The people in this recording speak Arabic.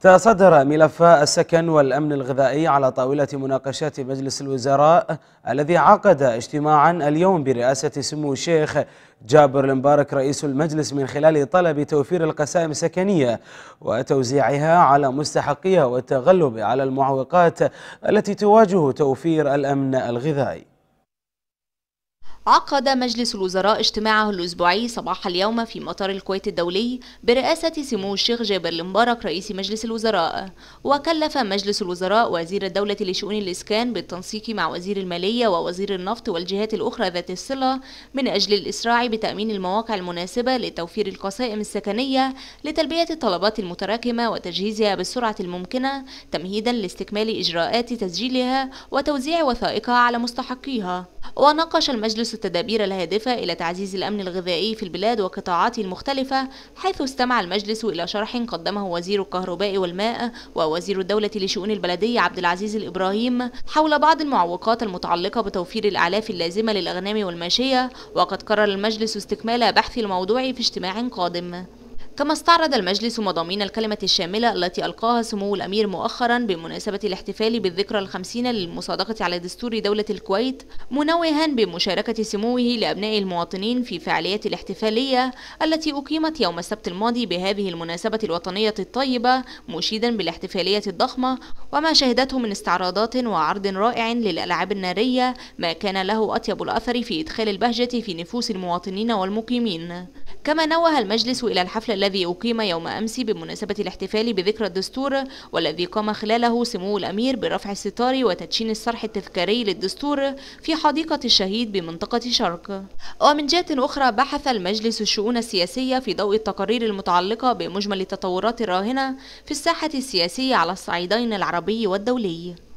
تصدر ملف السكن والأمن الغذائي على طاولة مناقشات مجلس الوزراء الذي عقد اجتماعا اليوم برئاسة سمو الشيخ جابر المبارك رئيس المجلس من خلال طلب توفير القسائم السكنية وتوزيعها على مستحقيها والتغلب على المعوقات التي تواجه توفير الأمن الغذائي عقد مجلس الوزراء اجتماعه الأسبوعي صباح اليوم في مطار الكويت الدولي برئاسة سمو الشيخ جابر المبارك رئيس مجلس الوزراء وكلف مجلس الوزراء وزير الدولة لشؤون الإسكان بالتنسيق مع وزير المالية ووزير النفط والجهات الأخرى ذات الصلة من أجل الإسراع بتأمين المواقع المناسبة لتوفير القصائم السكنية لتلبية الطلبات المتراكمة وتجهيزها بالسرعة الممكنة تمهيدا لاستكمال إجراءات تسجيلها وتوزيع وثائقها على مستحقيها وناقش المجلس التدابير الهادفة إلى تعزيز الأمن الغذائي في البلاد وقطاعاته المختلفة حيث استمع المجلس إلى شرح قدمه وزير الكهرباء والماء ووزير الدولة لشؤون البلدية عبد العزيز الإبراهيم حول بعض المعوقات المتعلقة بتوفير الأعلاف اللازمة للأغنام والماشية وقد قرر المجلس استكمال بحث الموضوع في اجتماع قادم كما استعرض المجلس مضامين الكلمة الشاملة التي ألقاها سمو الأمير مؤخرا بمناسبة الاحتفال بالذكرى الخمسين للمصادقة على دستور دولة الكويت منوها بمشاركة سموه لأبناء المواطنين في فعالية الاحتفالية التي أقيمت يوم السبت الماضي بهذه المناسبة الوطنية الطيبة مشيدا بالاحتفالية الضخمة وما شهدته من استعراضات وعرض رائع للألعاب النارية ما كان له أطيب الأثر في إدخال البهجة في نفوس المواطنين والمقيمين كما نوه المجلس إلى الحفل الذي أقيم يوم أمس بمناسبة الاحتفال بذكرى الدستور والذي قام خلاله سمو الأمير برفع الستار وتدشين الصرح التذكاري للدستور في حديقة الشهيد بمنطقة شرق ومن جهة أخرى بحث المجلس الشؤون السياسية في ضوء التقارير المتعلقة بمجمل التطورات الراهنة في الساحة السياسية على الصعيدين العربي والدولي